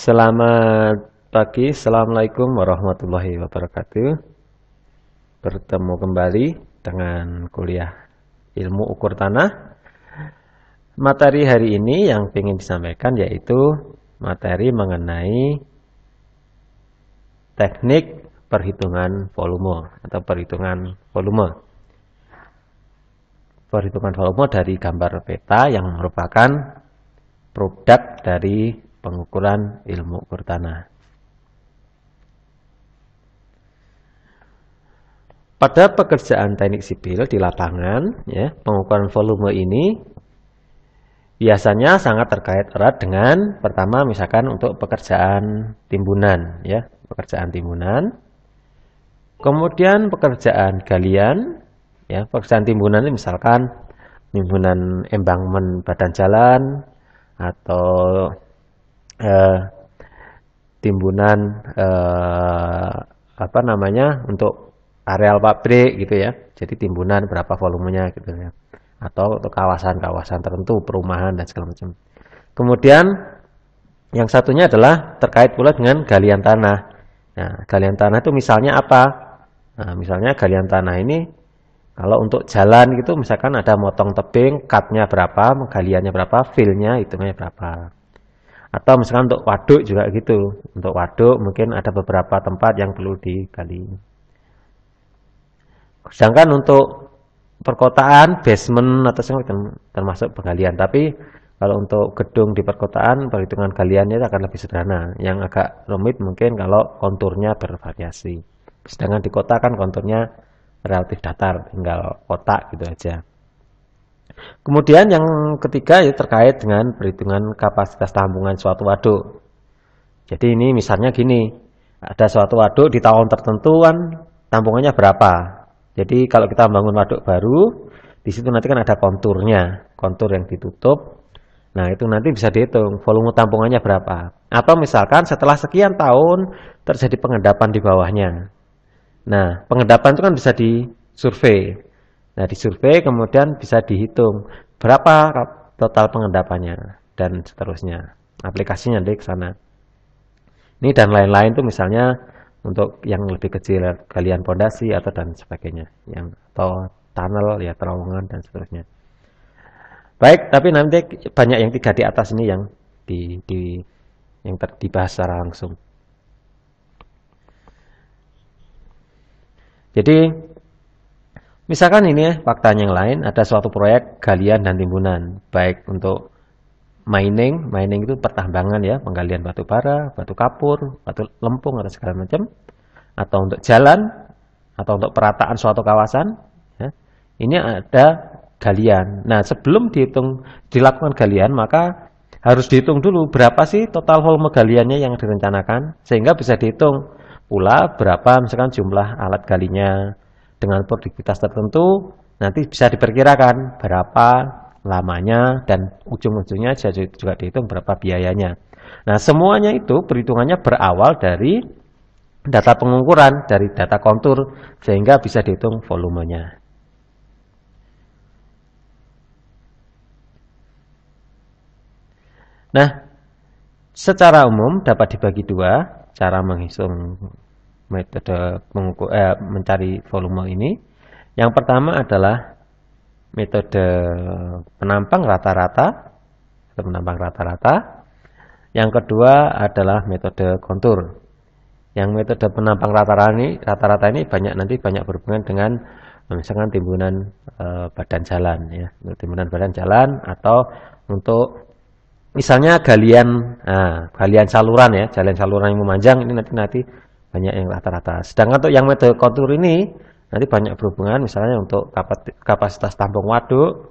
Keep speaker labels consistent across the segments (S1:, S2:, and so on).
S1: Selamat pagi, Assalamualaikum warahmatullahi wabarakatuh Bertemu kembali dengan kuliah ilmu ukur tanah Materi hari ini yang ingin disampaikan yaitu materi mengenai teknik perhitungan volume atau perhitungan volume Perhitungan volume dari gambar peta yang merupakan produk dari pengukuran ilmu kurtana. Pada pekerjaan teknik sipil di lapangan, ya, pengukuran volume ini biasanya sangat terkait erat dengan pertama misalkan untuk pekerjaan timbunan, ya, pekerjaan timbunan. Kemudian pekerjaan galian, ya, pekerjaan timbunan ini misalkan timbunan embangmen badan jalan atau uh, timbunan uh, apa namanya untuk areal pabrik gitu ya. Jadi timbunan berapa volumenya gitu ya. Atau untuk kawasan-kawasan tertentu, perumahan dan segala macam. Kemudian yang satunya adalah terkait pula dengan galian tanah. Nah, galian tanah itu misalnya apa? Nah, misalnya galian tanah ini kalau untuk jalan gitu misalkan ada motong tebing, cutnya berapa, galiannya berapa, fillnya itu berapa atau misalkan untuk waduk juga gitu untuk waduk mungkin ada beberapa tempat yang perlu digali sedangkan untuk perkotaan basement atau termasuk penggalian tapi kalau untuk gedung di perkotaan perhitungan galiannya akan lebih sederhana yang agak rumit mungkin kalau konturnya bervariasi sedangkan di kota kan konturnya relatif datar tinggal kotak gitu aja Kemudian yang ketiga ya terkait dengan perhitungan kapasitas tampungan suatu waduk. Jadi ini misalnya gini, ada suatu waduk di tahun tertentu kan tampungannya berapa. Jadi kalau kita membangun waduk baru, di situ nanti kan ada konturnya, kontur yang ditutup. Nah itu nanti bisa dihitung volume tampungannya berapa. Atau misalkan setelah sekian tahun terjadi pengendapan di bawahnya. Nah pengendapan itu kan bisa disurvei. Nah, survei kemudian bisa dihitung berapa total pengendapannya dan seterusnya. Aplikasinya nanti sana. Ini dan lain-lain tuh misalnya untuk yang lebih kecil kalian pondasi atau dan sebagainya, yang atau tunnel ya terowongan dan seterusnya. Baik, tapi nanti banyak yang tiga di atas ini yang di, di yang ter, dibahas secara langsung. Jadi Misalkan ini ya, faktanya yang lain, ada suatu proyek galian dan timbunan, baik untuk mining, mining itu pertambangan ya, penggalian batu bara, batu kapur, batu lempung atau segala macam, atau untuk jalan, atau untuk perataan suatu kawasan, ya. ini ada galian. Nah, sebelum dihitung dilakukan galian, maka harus dihitung dulu berapa sih total volume galiannya yang direncanakan, sehingga bisa dihitung pula berapa misalkan jumlah alat galinya, dengan produktivitas tertentu nanti bisa diperkirakan berapa lamanya dan ujung-ujungnya juga dihitung berapa biayanya. Nah, semuanya itu perhitungannya berawal dari data pengukuran, dari data kontur sehingga bisa dihitung volumenya. Nah, secara umum dapat dibagi dua cara menghitung metode pengukur eh, mencari volume ini. Yang pertama adalah metode penampang rata-rata atau penampang rata-rata. Yang kedua adalah metode kontur. Yang metode penampang rata-rata ini rata-rata ini banyak nanti banyak berhubungan dengan misalkan timbunan e, badan jalan ya, timbunan badan jalan atau untuk misalnya galian nah, galian saluran ya, jalan saluran yang memanjang ini nanti nanti banyak yang rata-rata. Sedangkan untuk yang metode kontur ini nanti banyak berhubungan misalnya untuk kapasitas tampung waduk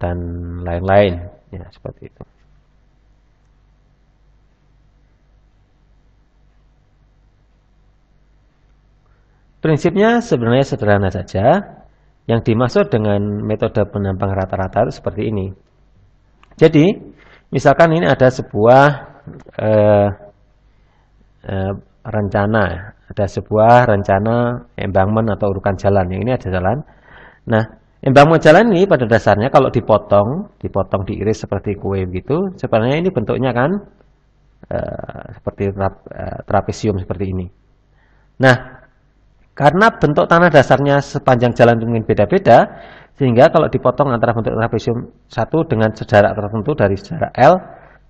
S1: dan lain-lain ya seperti itu. Prinsipnya sebenarnya sederhana saja. Yang dimaksud dengan metode penampang rata-rata seperti ini. Jadi, misalkan ini ada sebuah eh, eh, rencana. Ada sebuah rencana embangmen atau urukan jalan. Yang ini ada jalan. Nah, embangmen jalan ini pada dasarnya kalau dipotong, dipotong diiris seperti kue begitu, sebenarnya ini bentuknya kan uh, seperti trap, uh, trapesium seperti ini. Nah, karena bentuk tanah dasarnya sepanjang jalan mungkin beda-beda, sehingga kalau dipotong antara bentuk trapesium satu dengan sejarak tertentu dari sejarak L,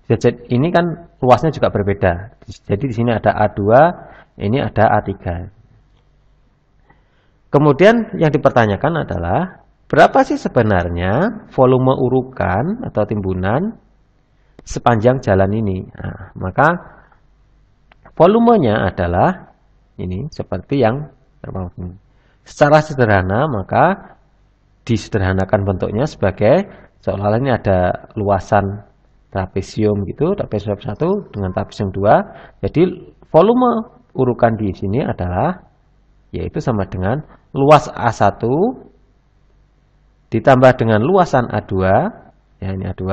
S1: jadi ini kan luasnya juga berbeda. Jadi di sini ada A2, ini ada A3. Kemudian yang dipertanyakan adalah berapa sih sebenarnya volume urukan atau timbunan sepanjang jalan ini? Nah, maka volumenya adalah ini seperti yang terbang ini. Secara sederhana maka disederhanakan bentuknya sebagai seolah-olah ini ada luasan trapesium gitu, trapesium 1 dengan trapesium 2. Jadi volume urukan di sini adalah yaitu sama dengan luas A1 ditambah dengan luasan A2, ya ini A2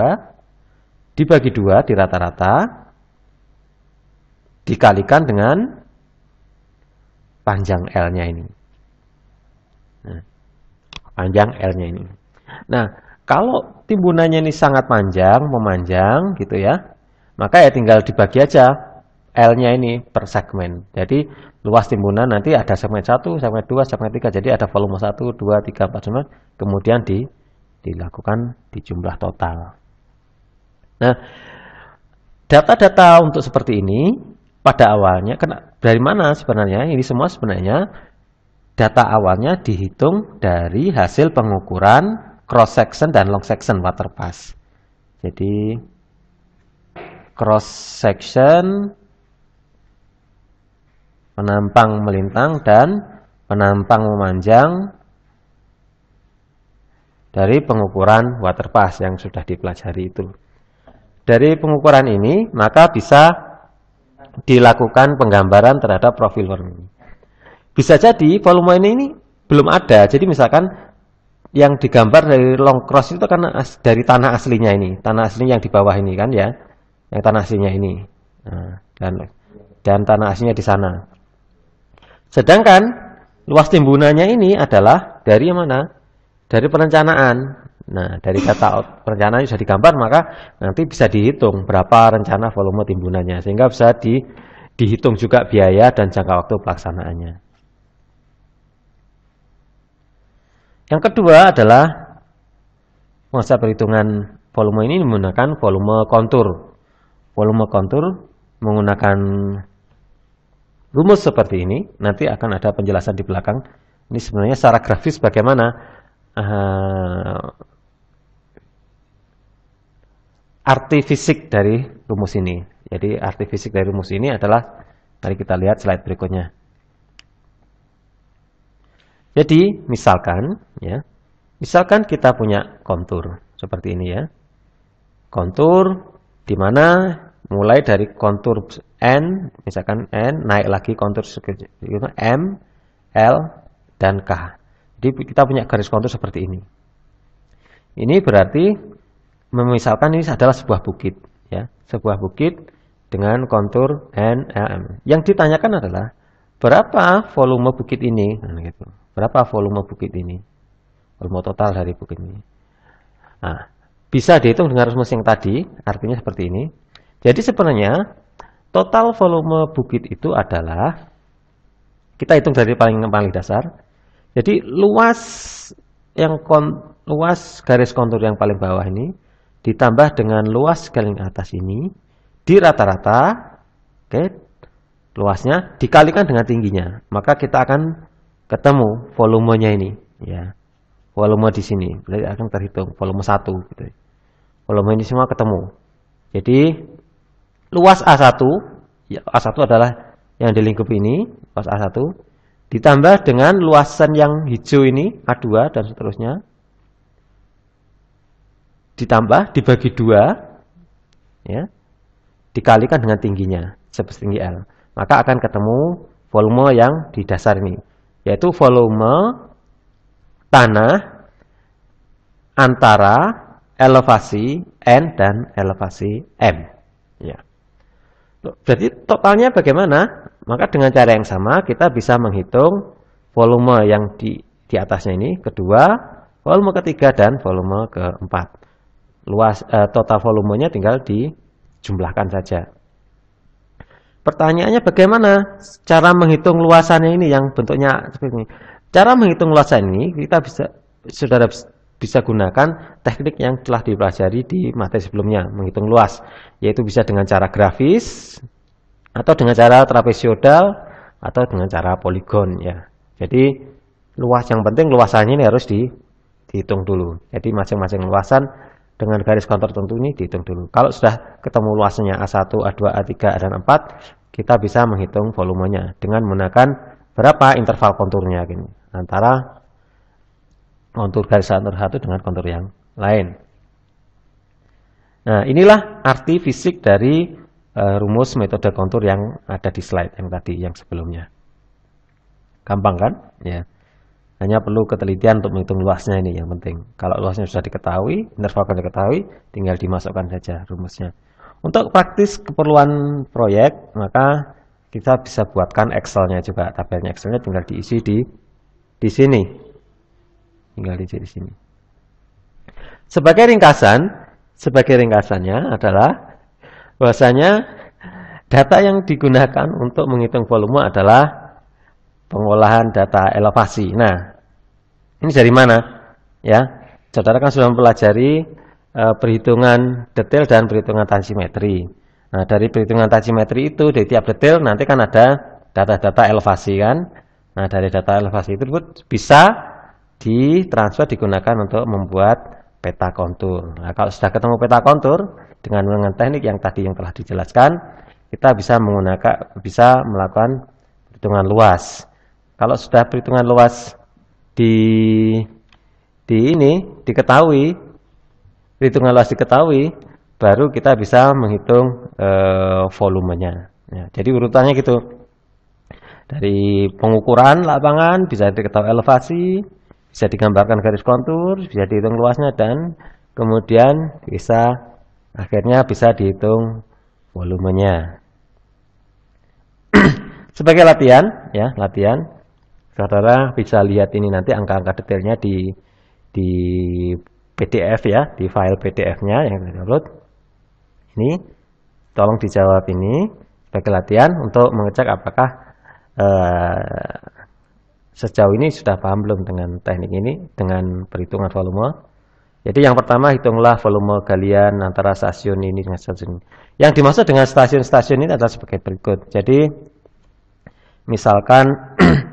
S1: dibagi dua di rata-rata dikalikan dengan panjang L-nya ini. Nah, panjang L-nya ini. Nah, kalau timbunannya ini sangat panjang, memanjang gitu ya, maka ya tinggal dibagi aja L-nya ini per segmen. Jadi luas timbunan nanti ada segmen 1, segmen 2, segmen 3. Jadi ada volume 1, 2, 3, 4, segmen. Kemudian di, dilakukan di jumlah total. Nah, data-data untuk seperti ini pada awalnya kena dari mana sebenarnya? Ini semua sebenarnya data awalnya dihitung dari hasil pengukuran cross section dan long section water pass. Jadi cross section penampang melintang dan penampang memanjang dari pengukuran water pass yang sudah dipelajari itu. Dari pengukuran ini, maka bisa dilakukan penggambaran terhadap profil warna ini. Bisa jadi volume ini belum ada. Jadi misalkan yang digambar dari long cross itu kan dari tanah aslinya ini, tanah aslinya yang di bawah ini kan ya, yang tanah aslinya ini, nah, dan dan tanah aslinya di sana. Sedangkan luas timbunannya ini adalah dari mana? Dari perencanaan. Nah, dari kata perencanaan sudah digambar maka nanti bisa dihitung berapa rencana volume timbunannya sehingga bisa di, dihitung juga biaya dan jangka waktu pelaksanaannya. Yang kedua adalah masa perhitungan volume ini menggunakan volume kontur. Volume kontur menggunakan rumus seperti ini. Nanti akan ada penjelasan di belakang. Ini sebenarnya secara grafis bagaimana uh, arti fisik dari rumus ini. Jadi arti fisik dari rumus ini adalah tadi kita lihat slide berikutnya. Jadi misalkan ya, misalkan kita punya kontur seperti ini ya. Kontur di mana mulai dari kontur N, misalkan N, naik lagi kontur gitu, M, L, dan K. Jadi kita punya garis kontur seperti ini. Ini berarti memisalkan ini adalah sebuah bukit, ya, sebuah bukit dengan kontur N, L, M. Yang ditanyakan adalah berapa volume bukit ini nah, gitu. berapa volume bukit ini volume total dari bukit ini nah, bisa dihitung dengan rumus yang tadi artinya seperti ini jadi sebenarnya total volume bukit itu adalah kita hitung dari paling paling dasar jadi luas yang kon, luas garis kontur yang paling bawah ini ditambah dengan luas galing atas ini di rata-rata oke okay, luasnya dikalikan dengan tingginya maka kita akan ketemu volumenya ini ya volume di sini berarti akan terhitung volume satu. gitu. volume ini semua ketemu jadi luas A1 ya, A1 adalah yang di lingkup ini luas A1 ditambah dengan luasan yang hijau ini A2 dan seterusnya ditambah dibagi dua ya dikalikan dengan tingginya sebesar tinggi L maka akan ketemu volume yang di dasar ini, yaitu volume tanah antara elevasi N dan elevasi M. Ya. Jadi totalnya bagaimana? Maka dengan cara yang sama kita bisa menghitung volume yang di, di atasnya ini, kedua, volume ketiga dan volume keempat. Luas eh, total volumenya tinggal dijumlahkan saja. Pertanyaannya bagaimana cara menghitung luasannya ini yang bentuknya seperti ini. Cara menghitung luasan ini kita bisa saudara bisa gunakan teknik yang telah dipelajari di materi sebelumnya menghitung luas yaitu bisa dengan cara grafis atau dengan cara trapesiodal atau dengan cara poligon ya. Jadi luas yang penting luasannya ini harus di, dihitung dulu. Jadi masing-masing luasan dengan garis kontur ini dihitung dulu. Kalau sudah ketemu luasnya A1, A2, A3, dan A4, kita bisa menghitung volumenya dengan menggunakan berapa interval konturnya gini antara kontur garis kontur satu dengan kontur yang lain. Nah, inilah arti fisik dari uh, rumus metode kontur yang ada di slide yang tadi yang sebelumnya. Gampang kan? Ya. Yeah. Hanya perlu ketelitian untuk menghitung luasnya ini yang penting. Kalau luasnya sudah diketahui, interval sudah diketahui, tinggal dimasukkan saja rumusnya. Untuk praktis keperluan proyek, maka kita bisa buatkan Excelnya juga. Tabelnya Excelnya tinggal diisi di di sini. Tinggal diisi di sini. Sebagai ringkasan, sebagai ringkasannya adalah bahwasanya data yang digunakan untuk menghitung volume adalah pengolahan data elevasi. Nah, ini dari mana? Ya, saudara kan sudah mempelajari e, perhitungan detail dan perhitungan tansimetri. Nah, dari perhitungan tansimetri itu di tiap detail nanti kan ada data-data elevasi kan. Nah, dari data elevasi itu bisa ditransfer digunakan untuk membuat peta kontur. Nah, kalau sudah ketemu peta kontur dengan menggunakan teknik yang tadi yang telah dijelaskan, kita bisa menggunakan bisa melakukan perhitungan luas. Kalau sudah perhitungan luas di di ini diketahui, perhitungan luas diketahui, baru kita bisa menghitung e, volumenya. Ya, jadi urutannya gitu. Dari pengukuran lapangan bisa diketahui elevasi, bisa digambarkan garis kontur, bisa dihitung luasnya dan kemudian bisa akhirnya bisa dihitung volumenya. Sebagai latihan, ya, latihan Saudara bisa lihat ini nanti angka-angka detailnya di di PDF ya, di file PDF-nya yang kita download Ini tolong dijawab ini sebagai latihan untuk mengecek apakah eh, sejauh ini sudah paham belum dengan teknik ini dengan perhitungan volume. Jadi yang pertama hitunglah volume galian antara stasiun ini dengan stasiun ini. Yang dimaksud dengan stasiun-stasiun ini adalah sebagai berikut. Jadi misalkan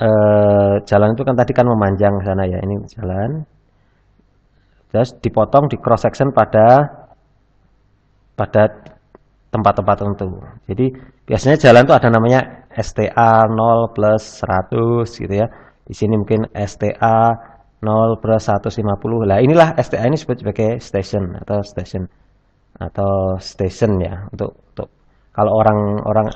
S1: Eh, jalan itu kan tadi kan memanjang sana ya ini jalan terus dipotong di cross section pada pada tempat-tempat tertentu jadi biasanya jalan itu ada namanya STA 0 plus 100 gitu ya di sini mungkin STA 0 plus 150 lah inilah STA ini disebut sebagai station atau station atau station ya untuk, untuk kalau orang orang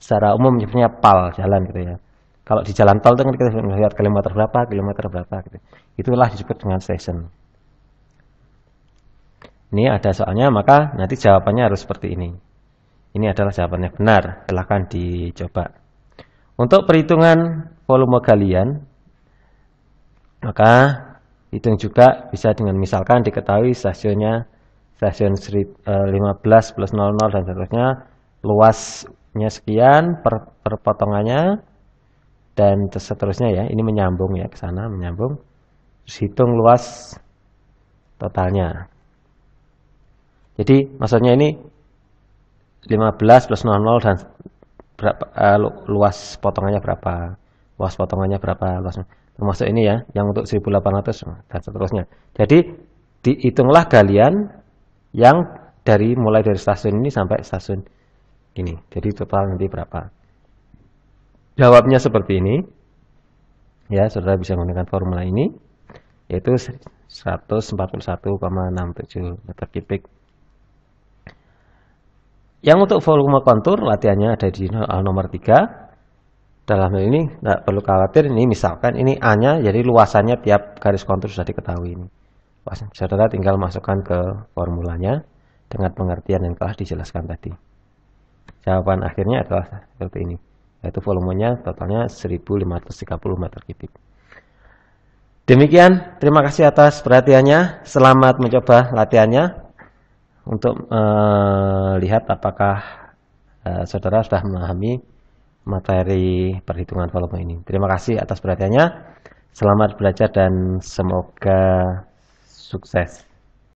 S1: secara umum nyebutnya pal jalan gitu ya kalau di jalan tol itu kan kita melihat kilometer berapa, kilometer berapa. Gitu. Itulah disebut dengan station. Ini ada soalnya, maka nanti jawabannya harus seperti ini. Ini adalah jawabannya benar. Silahkan dicoba. Untuk perhitungan volume galian, maka hitung juga bisa dengan misalkan diketahui stasiunnya stasiun 15 eh, plus 00 dan seterusnya luasnya sekian per, perpotongannya dan seterusnya ya ini menyambung ya ke sana menyambung Terus hitung luas totalnya jadi maksudnya ini 15 plus 00 dan berapa uh, luas potongannya berapa luas potongannya berapa luas termasuk ini ya yang untuk 1800 dan seterusnya jadi dihitunglah galian yang dari mulai dari stasiun ini sampai stasiun ini jadi total nanti berapa Jawabnya seperti ini. Ya, saudara bisa menggunakan formula ini, yaitu 141,67 meter kubik. Yang untuk volume kontur, latihannya ada di eh, nomor 3. Dalam hal ini, tidak perlu khawatir, ini misalkan ini A-nya, jadi luasannya tiap garis kontur sudah diketahui. Ini. Saudara tinggal masukkan ke formulanya dengan pengertian yang telah dijelaskan tadi. Jawaban akhirnya adalah seperti ini yaitu nah, volumenya totalnya 1530 meter kubik. Demikian, terima kasih atas perhatiannya. Selamat mencoba latihannya untuk melihat eh, uh, apakah uh, saudara sudah memahami materi perhitungan volume ini. Terima kasih atas perhatiannya. Selamat belajar dan semoga sukses.